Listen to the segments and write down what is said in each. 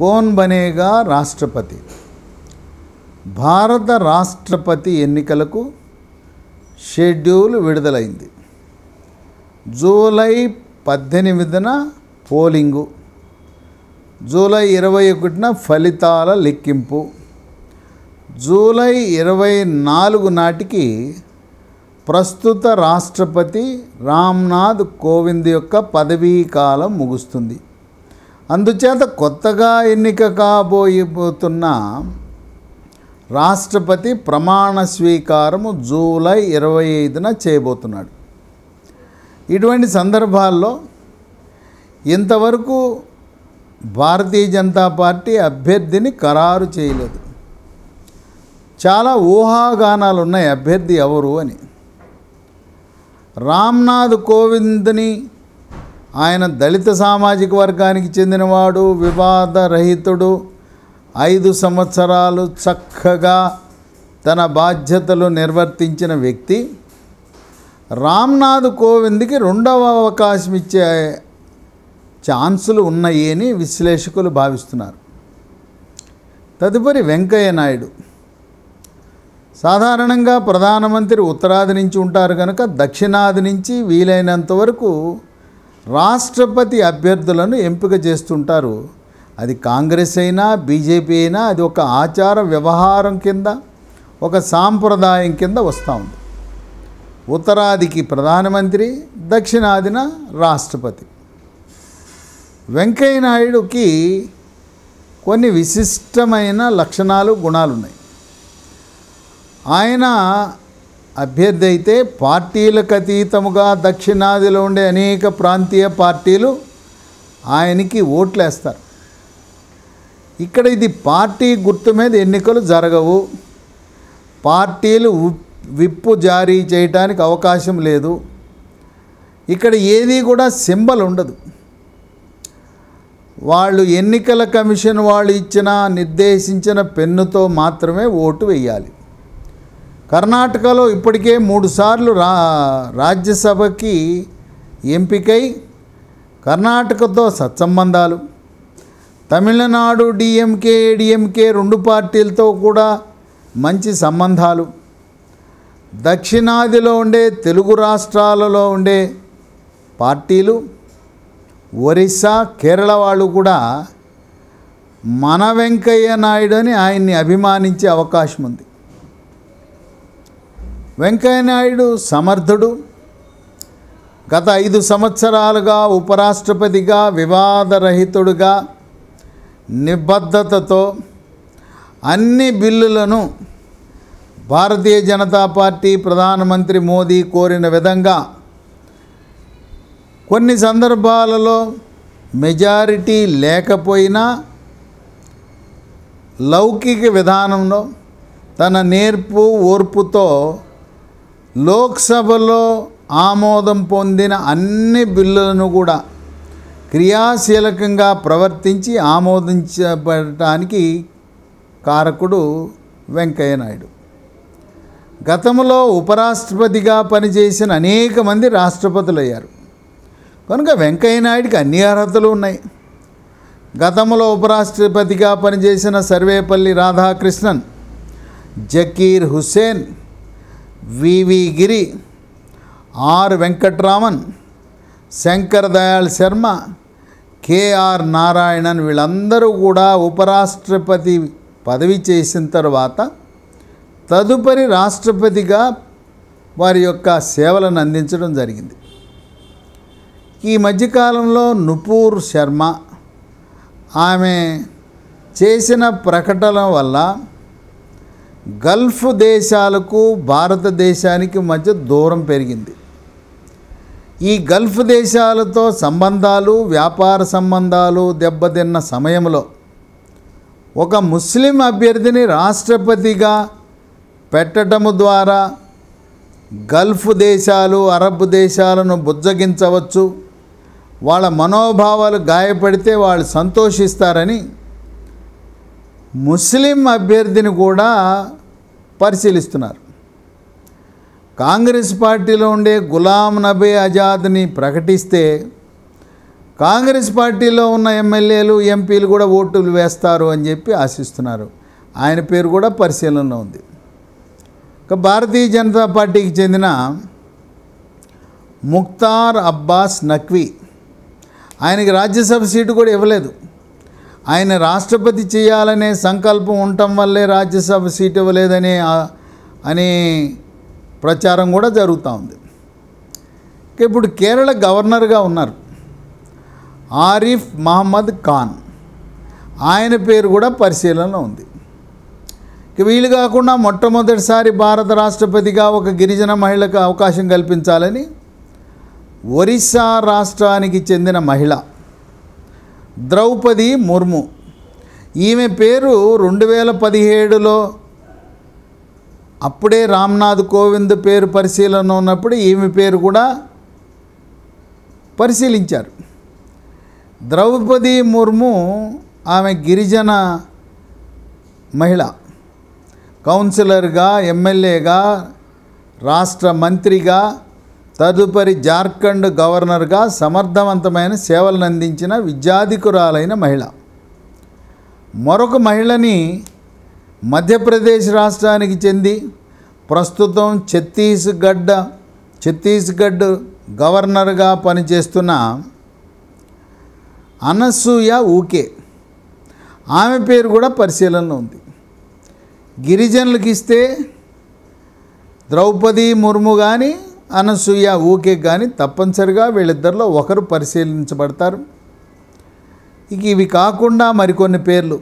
cone బనేగా రాష్ట్రపతి భారత రాష్ట్రపతి ఎన్నికలకు షెడ్యూల్ విడుదలైంది జూలై పద్దెనిమిదిన పోలింగు జూలై ఇరవై ఒకటిన ఫలితాల లెక్కింపు జూలై ఇరవై నాలుగు నాటికి ప్రస్తుత రాష్ట్రపతి రామ్నాథ్ కోవింద్ యొక్క పదవీకాలం ముగుస్తుంది అందుచేత కొత్తగా ఎన్నిక కాబోయిపోతున్న రాష్ట్రపతి ప్రమాణ స్వీకారము జూలై ఇరవై ఐదున చేయబోతున్నాడు ఇటువంటి సందర్భాల్లో ఇంతవరకు భారతీయ జనతా పార్టీ అభ్యర్థిని ఖరారు చేయలేదు చాలా ఊహాగానాలు ఉన్నాయి అభ్యర్థి ఎవరు అని రామ్నాథ్ కోవింద్ని ఆయన దళిత సామాజిక వర్గానికి చెందినవాడు వివాదరహితుడు ఐదు సంవత్సరాలు చక్కగా తన బాధ్యతలు నిర్వర్తించిన వ్యక్తి రామ్నాథ్ కోవింద్కి రెండవ అవకాశం ఇచ్చే ఛాన్సులు ఉన్నాయి అని విశ్లేషకులు భావిస్తున్నారు తదుపరి వెంకయ్య నాయుడు సాధారణంగా ప్రధానమంత్రి ఉత్తరాది నుంచి ఉంటారు కనుక దక్షిణాది నుంచి వీలైనంత వరకు రాష్ట్రపతి అభ్యర్థులను ఎంపిక చేస్తుంటారు అది కాంగ్రెస్ అయినా బీజేపీ అయినా అది ఒక ఆచార వ్యవహారం కింద ఒక సాంప్రదాయం కింద వస్తూ ఉంది ఉత్తరాదికి ప్రధానమంత్రి దక్షిణాదిన రాష్ట్రపతి వెంకయ్యనాయుడుకి కొన్ని విశిష్టమైన లక్షణాలు గుణాలున్నాయి ఆయన అభ్యర్థి అయితే పార్టీలకు అతీతముగా దక్షిణాదిలో ఉండే అనేక ప్రాంతీయ పార్టీలు ఆయనకి ఓట్లేస్తారు ఇక్కడ ఇది పార్టీ గుర్తు మీద ఎన్నికలు జరగవు పార్టీలు విప్పు జారీ చేయడానికి అవకాశం లేదు ఇక్కడ ఏది కూడా సింబల్ ఉండదు వాళ్ళు ఎన్నికల కమిషన్ వాళ్ళు ఇచ్చిన నిర్దేశించిన పెన్నుతో మాత్రమే ఓటు వేయాలి కర్ణాటకలో ఇప్పటికే మూడుసార్లు రా రాజ్యసభకి ఎంపికై కర్ణాటకతో సత్సంబంధాలు తమిళనాడు డిఎంకే డిఎంకే రెండు పార్టీలతో కూడా మంచి సంబంధాలు దక్షిణాదిలో ఉండే తెలుగు రాష్ట్రాలలో ఉండే పార్టీలు ఒరిస్సా కేరళ వాళ్ళు కూడా మన వెంకయ్య నాయుడు అని ఆయన్ని అభిమానించే అవకాశం ఉంది వెంకయ్యనాయుడు సమర్థుడు గత ఐదు సంవత్సరాలుగా ఉపరాష్ట్రపతిగా వివాదరహితుడుగా నిబద్ధతతో అన్ని బిల్లులను భారతీయ జనతా పార్టీ ప్రధానమంత్రి మోదీ కోరిన విధంగా కొన్ని సందర్భాలలో మెజారిటీ లేకపోయినా లౌకిక విధానంలో తన నేర్పు ఓర్పుతో లోక్సభలో ఆమోదం పొందిన అన్ని బిల్లులను కూడా క్రియాశీలకంగా ప్రవర్తించి ఆమోదించబడటానికి కారకుడు వెంకయ్యనాయుడు గతంలో ఉపరాష్ట్రపతిగా పనిచేసిన అనేక మంది రాష్ట్రపతులయ్యారు కనుక వెంకయ్యనాయుడికి అన్ని అర్హతలు ఉన్నాయి గతంలో ఉపరాష్ట్రపతిగా పనిచేసిన Sarvepalli Radhakrishnan Zakir Hussain V V Giri R Venkataraman Shankar Dayal Sharma K R Narayanan వీళ్ళందరూ కూడా ఉపరాష్ట్రపతి పదవి చేసిన తర్వాత తదుపరి రాష్ట్రపతిగా వారి యొక్క సేవలను అందించడం జరిగింది ఈ మధ్యకాలంలో నుపూర్ శర్మ ఆమె చేసిన ప్రకటన వల్ల గల్ఫ్ దేశాలకు భారతదేశానికి మధ్య దూరం పెరిగింది ఈ గల్ఫ్ దేశాలతో సంబంధాలు వ్యాపార సంబంధాలు దెబ్బతిన్న సమయంలో ఒక ముస్లిం అభ్యర్థిని రాష్ట్రపతిగా పెట్టడము ద్వారా గల్ఫ్ దేశాలు అరబ్ దేశాలను బుజ్జగించవచ్చు వాళ్ళ మనోభావాలు గాయపడితే వాళ్ళు సంతోషిస్తారని ముస్లిం అభ్యర్థిని కూడా పరిశీలిస్తున్నారు కాంగ్రెస్ పార్టీలో ఉండే గులాం నబీ ఆజాద్ని ప్రకటిస్తే కాంగ్రెస్ పార్టీలో ఉన్న ఎమ్మెల్యేలు ఎంపీలు కూడా ఓటులు వేస్తారు అని చెప్పి ఆశిస్తున్నారు ఆయన పేరు కూడా పరిశీలనలో ఉంది ఇక భారతీయ జనతా పార్టీకి చెందిన ముక్తార్ అబ్బాస్ నక్వీ ఆయనకి రాజ్యసభ సీటు కూడా ఇవ్వలేదు ఆయన రాష్ట్రపతి చేయాలనే సంకల్పం ఉండటం వల్లే రాజ్యసభ సీట్ ఇవ్వలేదని అనే ప్రచారం కూడా జరుగుతూ ఉంది ఇప్పుడు కేరళ గవర్నర్గా ఉన్నారు ఆరిఫ్ మహమ్మద్ ఖాన్ ఆయన పేరు కూడా పరిశీలనలో ఉంది వీలు కాకుండా మొట్టమొదటిసారి భారత రాష్ట్రపతిగా ఒక గిరిజన మహిళకు అవకాశం కల్పించాలని ఒరిస్సా రాష్ట్రానికి చెందిన మహిళ ద్రౌపది ముర్ము ఈమె పేరు రెండు వేల పదిహేడులో అప్పుడే రామ్నాథ్ కోవింద్ పేరు పరిశీలన ఉన్నప్పుడు ఈమె పేరు కూడా పరిశీలించారు ద్రౌపది ముర్ము ఆమె గిరిజన మహిళ కౌన్సిలర్గా ఎమ్మెల్యేగా రాష్ట్ర మంత్రిగా తదుపరి జార్ఖండ్ గవర్నర్గా సమర్థవంతమైన సేవలను అందించిన విద్యాధికురాలైన మహిళ మరొక మహిళని మధ్యప్రదేశ్ రాష్ట్రానికి చెంది ప్రస్తుతం ఛత్తీస్గఢ్ ఛత్తీస్గఢ్ గవర్నర్గా పనిచేస్తున్న అనసూయ ఊకే ఆమె పేరు కూడా పరిశీలనలో ఉంది గిరిజనులకు ఇస్తే ద్రౌపది ముర్ము కానీ అనసూయ ఊకే కానీ తప్పనిసరిగా వీళ్ళిద్దరిలో ఒకరు పరిశీలించబడతారు ఇక ఇవి కాకుండా మరికొన్ని పేర్లు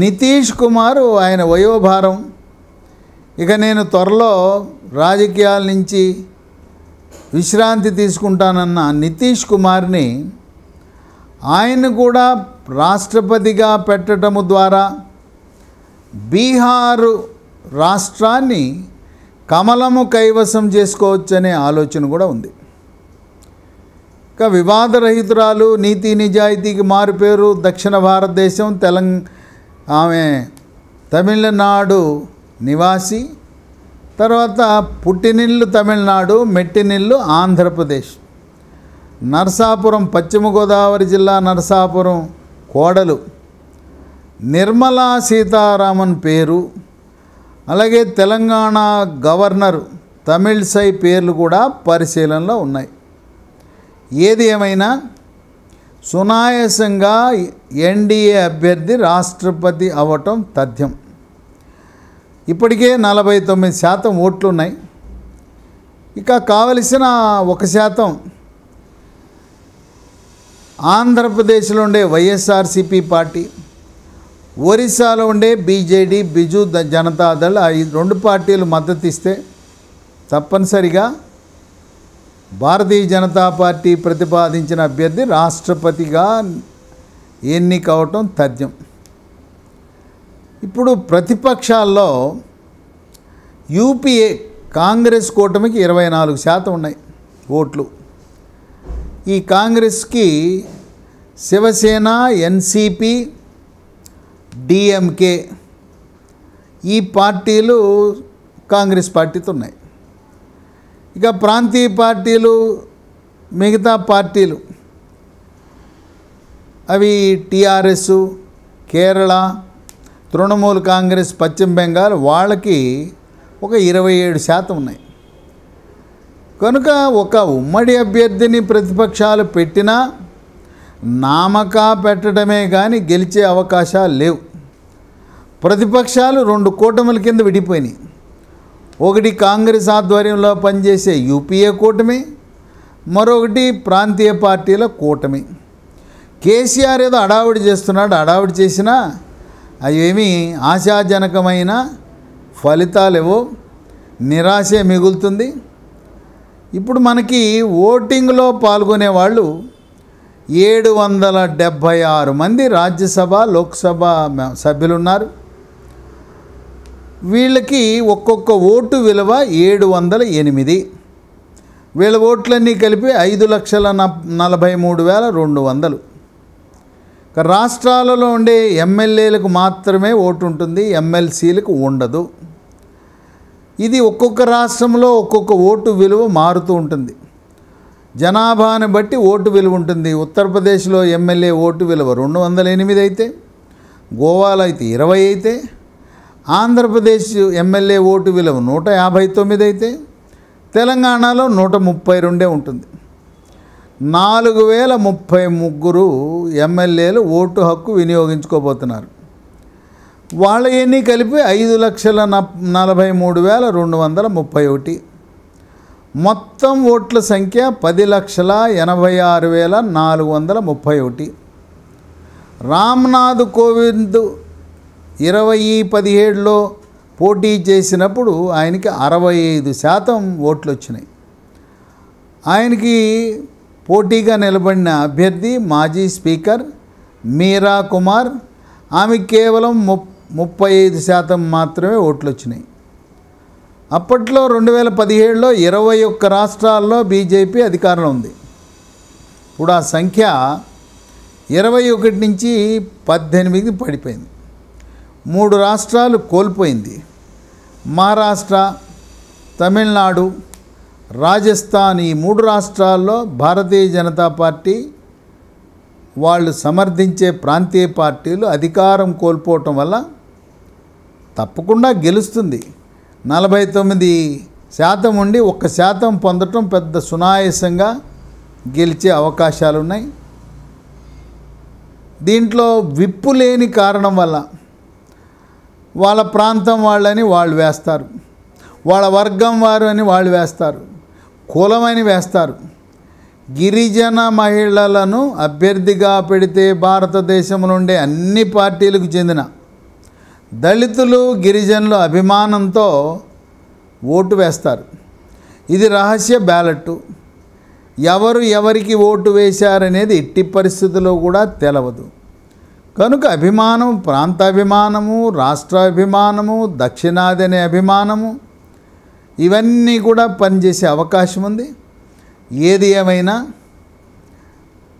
నితీష్ కుమార్ ఆయన వయోభారం ఇక నేను త్వరలో రాజకీయాల నుంచి విశ్రాంతి తీసుకుంటానన్న నితీష్ కుమార్ని ఆయన కూడా రాష్ట్రపతిగా పెట్టడము ద్వారా బీహారు రాష్ట్రాన్ని కమలము కైవసం చేసుకోవచ్చనే ఆలోచన కూడా ఉంది ఇక వివాదరహితురాలు నీతి నిజాయితీకి మారిపేరు దక్షిణ భారతదేశం తెలం ఆమె తమిళనాడు నివాసి తర్వాత పుట్టినిల్లు తమిళనాడు మెట్టినిల్లు ఆంధ్రప్రదేశ్ నర్సాపురం పశ్చిమ గోదావరి జిల్లా నర్సాపురం కోడలు నిర్మలా సీతారామన్ పేరు అలాగే తెలంగాణ గవర్నర్ తమిళ్సై పేర్లు కూడా పరిశీలనలో ఉన్నాయి ఏది ఏమైనా సునాయాసంగా ఎన్డీఏ అభ్యర్థి రాష్ట్రపతి అవ్వటం తథ్యం ఇప్పటికే నలభై తొమ్మిది శాతం ఓట్లు ఉన్నాయి ఇక కావలసిన ఒక శాతం ఆంధ్రప్రదేశ్లో ఉండే వైఎస్ఆర్సిపి పార్టీ ఒరిస్సాలో ఉండే బీజేడీ బిజు జనతాదళ్ ఈ రెండు పార్టీలు మద్దతు ఇస్తే తప్పనిసరిగా భారతీయ జనతా పార్టీ ప్రతిపాదించిన అభ్యర్థి రాష్ట్రపతిగా ఎన్నికవటం తథ్యం ఇప్పుడు ప్రతిపక్షాల్లో యూపీఏ కాంగ్రెస్ కూటమికి ఇరవై నాలుగు శాతం ఉన్నాయి ఓట్లు ఈ కాంగ్రెస్కి శివసేన ఎన్సిపి డిఎంకే ఈ పార్టీలు కాంగ్రెస్ పార్టీతో ఉన్నాయి ఇక ప్రాంతీయ పార్టీలు మిగతా పార్టీలు అవి టీఆర్ఎస్ కేరళ తృణమూల్ కాంగ్రెస్ పశ్చిమ బెంగాల్ వాళ్ళకి ఒక ఇరవై ఏడు శాతం ఉన్నాయి కనుక ఒక ఉమ్మడి అభ్యర్థిని ప్రతిపక్షాలు పెట్టినా నామకా పెట్టడమే కానీ గెలిచే అవకాశాలు లేవు ప్రతిపక్షాలు రెండు కూటమిల కింద విడిపోయినాయి ఒకటి కాంగ్రెస్ ఆధ్వర్యంలో పనిచేసే యూపీఏ కూటమి మరొకటి ప్రాంతీయ పార్టీల కూటమి కేసీఆర్ ఏదో అడావిడి చేస్తున్నాడు అడావిడి చేసినా అవేమీ ఆశాజనకమైన ఫలితాలేవో నిరాశే మిగులుతుంది ఇప్పుడు మనకి ఓటింగ్లో పాల్గొనే వాళ్ళు ఏడు వందల డెబ్భై ఆరు మంది రాజ్యసభ లోక్సభ సభ్యులున్నారు వీళ్ళకి ఒక్కొక్క ఓటు విలువ ఏడు వందల ఎనిమిది వీళ్ళ ఓట్లన్నీ కలిపి ఐదు లక్షల నలభై మూడు వేల రెండు వందలు రాష్ట్రాలలో ఉండే ఎమ్మెల్యేలకు మాత్రమే ఓటు ఉంటుంది ఎమ్మెల్సీలకు ఉండదు ఇది ఒక్కొక్క రాష్ట్రంలో ఒక్కొక్క ఓటు విలువ మారుతూ ఉంటుంది జనాభాను బట్టి ఓటు విలువ ఉంటుంది ఉత్తరప్రదేశ్లో ఎమ్మెల్యే ఓటు విలువ రెండు వందల ఎనిమిది అయితే గోవాలో అయితే ఇరవై అయితే ఆంధ్రప్రదేశ్ ఎమ్మెల్యే ఓటు విలువ నూట యాభై తొమ్మిది అయితే తెలంగాణలో నూట ముప్పై రెండే ఉంటుంది నాలుగు వేల ముప్పై ముగ్గురు ఎమ్మెల్యేలు ఓటు హక్కు వినియోగించుకోబోతున్నారు వాళ్ళ ఎన్ని కలిపి ఐదు లక్షల నలభై మూడు వేల రెండు వందల ముప్పై ఒకటి మొత్తం ఓట్ల సంఖ్య పది లక్షల ఎనభై ఆరు వేల నాలుగు వందల ముప్పై ఒకటి రామ్నాథ్ కోవింద్ ఇరవై పదిహేడులో పోటీ చేసినప్పుడు ఆయనకి అరవై ఐదు శాతం ఓట్లు వచ్చినాయి ఆయనకి పోటీగా నిలబడిన అభ్యర్థి మాజీ స్పీకర్ మీరా కుమార్ ఆమె కేవలం ముప్పై ఐదు శాతం మాత్రమే ఓట్లు వచ్చినాయి అప్పట్లో రెండు వేల పదిహేడులో ఇరవై ఒక్క రాష్ట్రాల్లో బీజేపీ అధికారంలో ఉంది ఇప్పుడు ఆ సంఖ్య ఇరవై ఒకటి నుంచి పద్దెనిమిది పడిపోయింది మూడు రాష్ట్రాలు కోల్పోయింది మహారాష్ట్ర తమిళనాడు రాజస్థాన్ ఈ మూడు రాష్ట్రాల్లో భారతీయ జనతా పార్టీ వాళ్ళు సమర్థించే ప్రాంతీయ పార్టీలు అధికారం కోల్పోవటం వల్ల తప్పకుండా గెలుస్తుంది నలభై తొమ్మిది శాతం ఉండి ఒక్క శాతం పొందటం పెద్ద సునాయాసంగా గెలిచే అవకాశాలున్నాయి దీంట్లో విప్పు లేని కారణం వల్ల వాళ్ళ ప్రాంతం వాళ్ళని వాళ్ళు వేస్తారు వాళ్ళ వర్గం వారు అని వాళ్ళు వేస్తారు కులమని వేస్తారు గిరిజన మహిళలను అభ్యర్థిగా పెడితే భారతదేశంలో ఉండే అన్ని పార్టీలకు చెందిన దళితులు గిరిజనులు అభిమానంతో ఓటు వేస్తారు ఇది రహస్య బ్యాలెట్ ఎవరు ఎవరికి ఓటు వేశారనేది ఎట్టి పరిస్థితుల్లో కూడా తెలవదు కనుక అభిమానం ప్రాంతాభిమానము రాష్ట్రాభిమానము దక్షిణాది అనే అభిమానము ఇవన్నీ కూడా పనిచేసే అవకాశం ఉంది ఏది ఏమైనా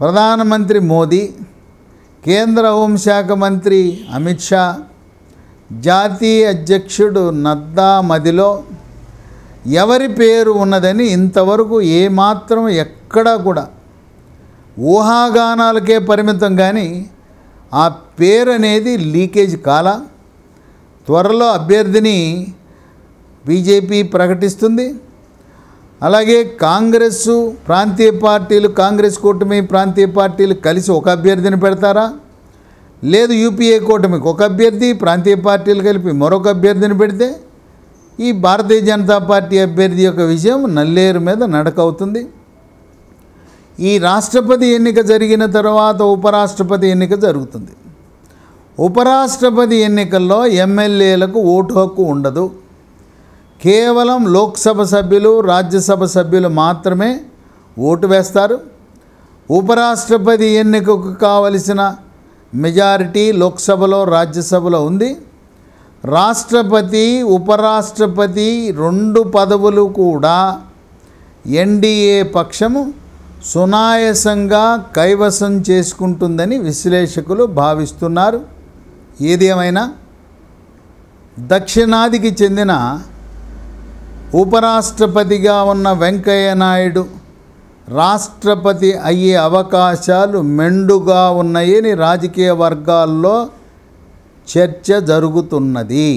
ప్రధానమంత్రి మోదీ కేంద్ర హోంశాఖ మంత్రి అమిత్ షా జాతీయ అధ్యక్షుడు నద్దా మదిలో ఎవరి పేరు ఉన్నదని ఇంతవరకు ఏమాత్రం ఎక్కడా కూడా ఊహాగానాలకే పరిమితం కానీ ఆ పేరు అనేది లీకేజ్ కాల త్వరలో అభ్యర్థిని బీజేపీ ప్రకటిస్తుంది అలాగే కాంగ్రెస్ ప్రాంతీయ పార్టీలు కాంగ్రెస్ కూటమి ప్రాంతీయ పార్టీలు కలిసి ఒక అభ్యర్థిని పెడతారా లేదు యూపీఏ కూటమికి ఒక అభ్యర్థి ప్రాంతీయ పార్టీలు కలిపి మరొక అభ్యర్థిని పెడితే ఈ భారతీయ జనతా పార్టీ అభ్యర్థి యొక్క విజయం నల్లేరు మీద నడకవుతుంది ఈ రాష్ట్రపతి ఎన్నిక జరిగిన తర్వాత ఉపరాష్ట్రపతి ఎన్నిక జరుగుతుంది ఉపరాష్ట్రపతి ఎన్నికల్లో ఎమ్మెల్యేలకు ఓటు హక్కు ఉండదు కేవలం లోక్సభ సభ్యులు రాజ్యసభ సభ్యులు మాత్రమే ఓటు వేస్తారు ఉపరాష్ట్రపతి ఎన్నికకు కావలసిన మెజారిటీ లోక్సభలో రాజ్యసభలో ఉంది రాష్ట్రపతి ఉపరాష్ట్రపతి రెండు పదవులు కూడా ఎన్డీఏ పక్షము సునాయసంగా కైవసం చేసుకుంటుందని విశ్లేషకులు భావిస్తున్నారు ఏదేమైనా దక్షిణాదికి చెందిన ఉపరాష్ట్రపతిగా ఉన్న వెంకయ్య నాయుడు రాష్ట్రపతి అయ్యే అవకాశాలు మెండుగా ఉన్నాయని రాజకీయ వర్గాల్లో చర్చ జరుగుతున్నది